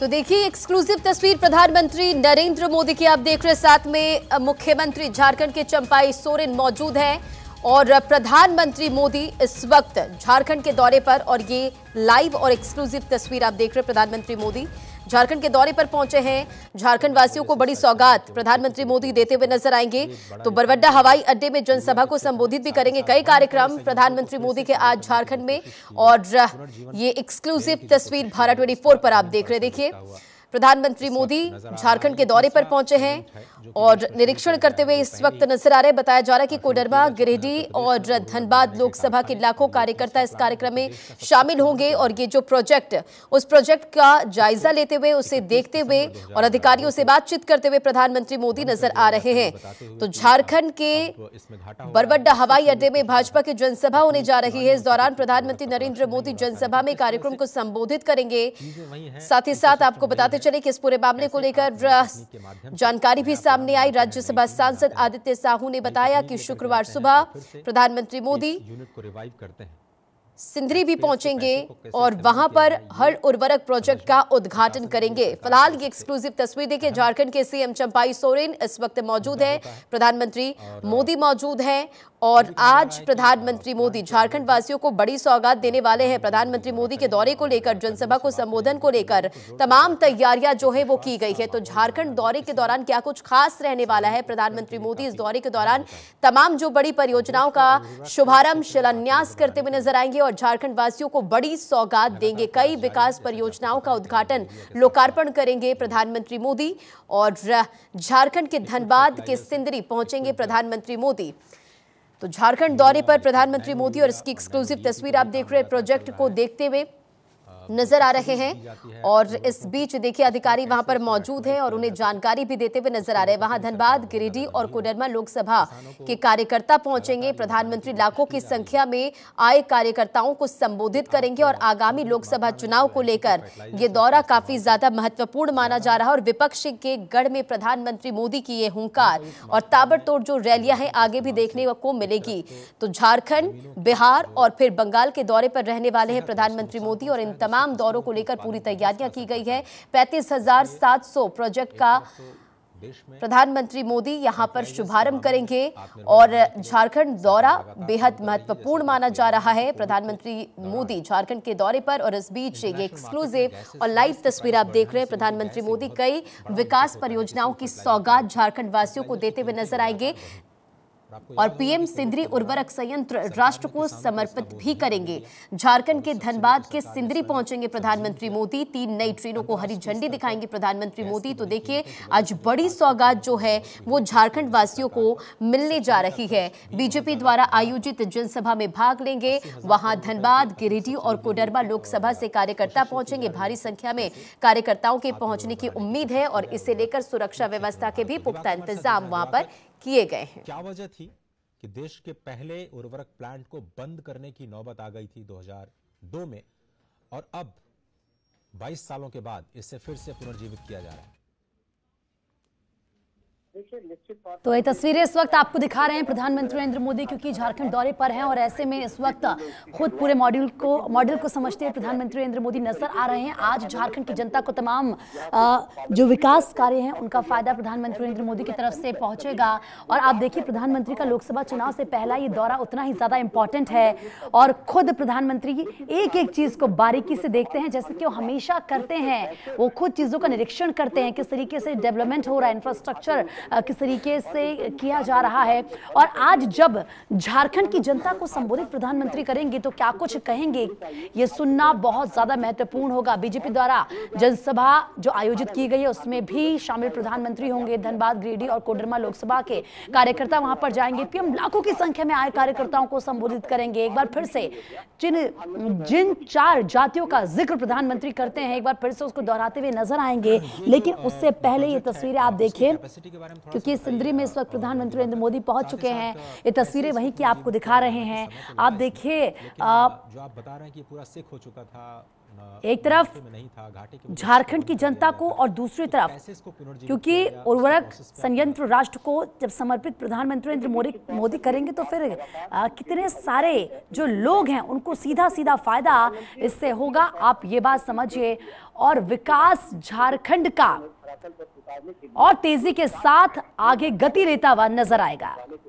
तो देखिए एक्सक्लूसिव तस्वीर प्रधानमंत्री नरेंद्र मोदी की आप देख रहे हैं साथ में मुख्यमंत्री झारखंड के चंपाई सोरेन मौजूद हैं और प्रधानमंत्री मोदी इस वक्त झारखंड के दौरे पर और ये लाइव और एक्सक्लूसिव तस्वीर आप देख रहे हैं प्रधानमंत्री मोदी झारखंड के दौरे पर पहुंचे हैं झारखंड वासियों को बड़ी सौगात प्रधानमंत्री मोदी देते हुए नजर आएंगे तो बरवड्डा हवाई अड्डे में जनसभा को संबोधित भी करेंगे कई कार्यक्रम प्रधानमंत्री मोदी के आज झारखंड में और ये एक्सक्लूसिव तस्वीर भारत ट्वेंटी पर आप देख रहे देखिए प्रधानमंत्री मोदी झारखंड के दौरे पर पहुंचे हैं और निरीक्षण करते हुए इस वक्त नजर आ रहे बताया जा रहा है कि कोडरमा गिरिडीह और धनबाद लोकसभा के लाखों कार्यकर्ता इस कार्यक्रम में शामिल होंगे और ये जो प्रोजेक्ट उस प्रोजेक्ट का जायजा लेते हुए उसे देखते हुए और अधिकारियों से बातचीत करते हुए प्रधानमंत्री मोदी नजर आ रहे हैं तो झारखंड के बरबड्डा हवाई अड्डे में भाजपा की जनसभा होने जा रही है इस दौरान प्रधानमंत्री नरेंद्र मोदी जनसभा में कार्यक्रम को संबोधित करेंगे साथ ही साथ आपको बताते बढ़ते चले कि इस पूरे मामले को लेकर जानकारी भी सामने आई राज्यसभा सांसद आदित्य साहू ने बताया कि शुक्रवार सुबह प्रधानमंत्री मोदी सिंधरी भी पहुंचेंगे और वहां पर हर उर्वरक प्रोजेक्ट का उद्घाटन करेंगे फिलहाल ये एक्सक्लूसिव तस्वीर देखिए झारखंड के सीएम चंपाई सोरेन इस वक्त मौजूद हैं प्रधानमंत्री मोदी मौजूद हैं और आज प्रधानमंत्री मोदी झारखंड वासियों को बड़ी सौगात देने वाले हैं प्रधानमंत्री मोदी के दौरे को लेकर जनसभा को संबोधन को लेकर तमाम तैयारियां जो है वो की गई है तो झारखंड दौरे के दौरान क्या कुछ खास रहने वाला है प्रधानमंत्री मोदी इस दौरे के दौरान तमाम जो बड़ी परियोजनाओं का शुभारंभ शिलान्यास करते हुए नजर आएंगे और झारखंड वासियों को बड़ी सौगात देंगे कई विकास परियोजनाओं का उद्घाटन लोकार्पण करेंगे प्रधानमंत्री मोदी और झारखंड के धनबाद के सिंदरी पहुंचेंगे प्रधानमंत्री मोदी तो झारखंड दौरे पर प्रधानमंत्री मोदी और इसकी एक्सक्लूसिव तस्वीर आप देख रहे हैं प्रोजेक्ट को देखते हुए तो नजर आ रहे हैं और इस बीच देखिए अधिकारी वहां पर मौजूद हैं और उन्हें जानकारी भी देते हुए नजर आ रहे हैं वहां धनबाद गिरिडीह और कोडरमा लोकसभा के कार्यकर्ता पहुंचेंगे प्रधानमंत्री लाखों की संख्या में आए कार्यकर्ताओं को संबोधित करेंगे और आगामी लोकसभा चुनाव को लेकर ये दौरा काफी ज्यादा महत्वपूर्ण माना जा रहा है और विपक्ष के गढ़ में प्रधानमंत्री मोदी की ये हंकार और ताबड़तोड़ जो रैलियां हैं आगे भी देखने को मिलेगी तो झारखंड बिहार और फिर बंगाल के दौरे पर रहने वाले हैं प्रधानमंत्री मोदी और इन तमाम तमाम दौरों को लेकर पूरी तैयारियां की गई है पैंतीस हजार सात सौ प्रोजेक्ट का प्रधानमंत्री मोदी यहां पर शुभारंभ करेंगे और झारखंड दौरा बेहद महत्वपूर्ण माना जा रहा है प्रधानमंत्री मोदी झारखंड के दौरे पर और इस बीच ये एक्सक्लूसिव और लाइव तस्वीर आप देख रहे हैं प्रधानमंत्री मोदी कई विकास परियोजनाओं की सौगात झारखंड वासियों को देते हुए नजर आएंगे और पीएम सिंदरी उर्वरक संयंत्र राष्ट्र को समर्पित भी करेंगे झारखंड के धनबाद के सिंदरी पहुंचेंगे प्रधानमंत्री मोदी तीन नई ट्रेनों को हरी झंडी दिखाएंगे प्रधानमंत्री मोदी तो देखिए आज बड़ी सौगात जो है वो झारखंड वासियों को मिलने जा रही है बीजेपी द्वारा आयोजित जनसभा में भाग लेंगे वहां धनबाद गिरिडीह और कोडरमा लोकसभा से कार्यकर्ता पहुंचेंगे भारी संख्या में कार्यकर्ताओं के पहुंचने की उम्मीद है और इसे लेकर सुरक्षा व्यवस्था के भी पुख्ता इंतजाम वहां पर किए गए हैं क्या वजह थी कि देश के पहले उर्वरक प्लांट को बंद करने की नौबत आ गई थी 2002 में और अब 22 सालों के बाद इसे फिर से पुनर्जीवित किया जा रहा है तो ये तस्वीरें इस वक्त आपको दिखा रहे हैं प्रधानमंत्री नरेंद्र मोदी क्योंकि झारखंड दौरे पर हैं और ऐसे में इस वक्त खुद पूरे मॉड्यूल को मॉडल को समझते हुए प्रधानमंत्री नरेंद्र मोदी नजर आ रहे हैं आज झारखंड की जनता को तमाम जो विकास कार्य हैं उनका फायदा प्रधानमंत्री नरेंद्र मोदी की तरफ से पहुंचेगा और आप देखिए प्रधानमंत्री का लोकसभा चुनाव से पहला ये दौरा उतना ही ज्यादा इंपॉर्टेंट है और खुद प्रधानमंत्री एक एक चीज को बारीकी से देखते हैं जैसे कि वो हमेशा करते हैं वो खुद चीजों का निरीक्षण करते हैं किस तरीके से डेवलपमेंट हो रहा है इंफ्रास्ट्रक्चर किस तरीके से किया जा रहा है और आज जब झारखंड की जनता को संबोधित प्रधानमंत्री करेंगे तो क्या कुछ कहेंगे ये सुनना बहुत ज़्यादा महत्वपूर्ण होगा बीजेपी द्वारा जनसभा जो आयोजित की गई है उसमें भी शामिल प्रधानमंत्री होंगे धनबाद गिरिडीह और कोडरमा लोकसभा के कार्यकर्ता वहां पर जाएंगे पीएम लाखों की संख्या में आए कार्यकर्ताओं को संबोधित करेंगे एक बार फिर से जिन जिन चार जातियों का जिक्र प्रधानमंत्री करते हैं एक बार फिर से उसको दोहराते हुए नजर आएंगे लेकिन उससे पहले ये तस्वीरें आप देखिए क्योंकि सिंदरी में इस वक्त प्रधानमंत्री नरेंद्र मोदी पहुंच चुके हैं ये तस्वीरें वहीं की आपको दिखा रहे हैं आप देखिए आप बता रहे हैं कि पूरा सिख हो चुका था एक तरफ झारखंड की जनता को और दूसरी तो तरफ क्योंकि उर्वरक संयंत्र राष्ट्र को जब समर्पित प्रधानमंत्री नरेंद्र मोदी करेंगे तो फिर कितने सारे जो लोग हैं उनको सीधा सीधा फायदा इससे होगा आप ये बात समझिए और विकास झारखंड का और तेजी के साथ आगे गति लेता हुआ नजर आएगा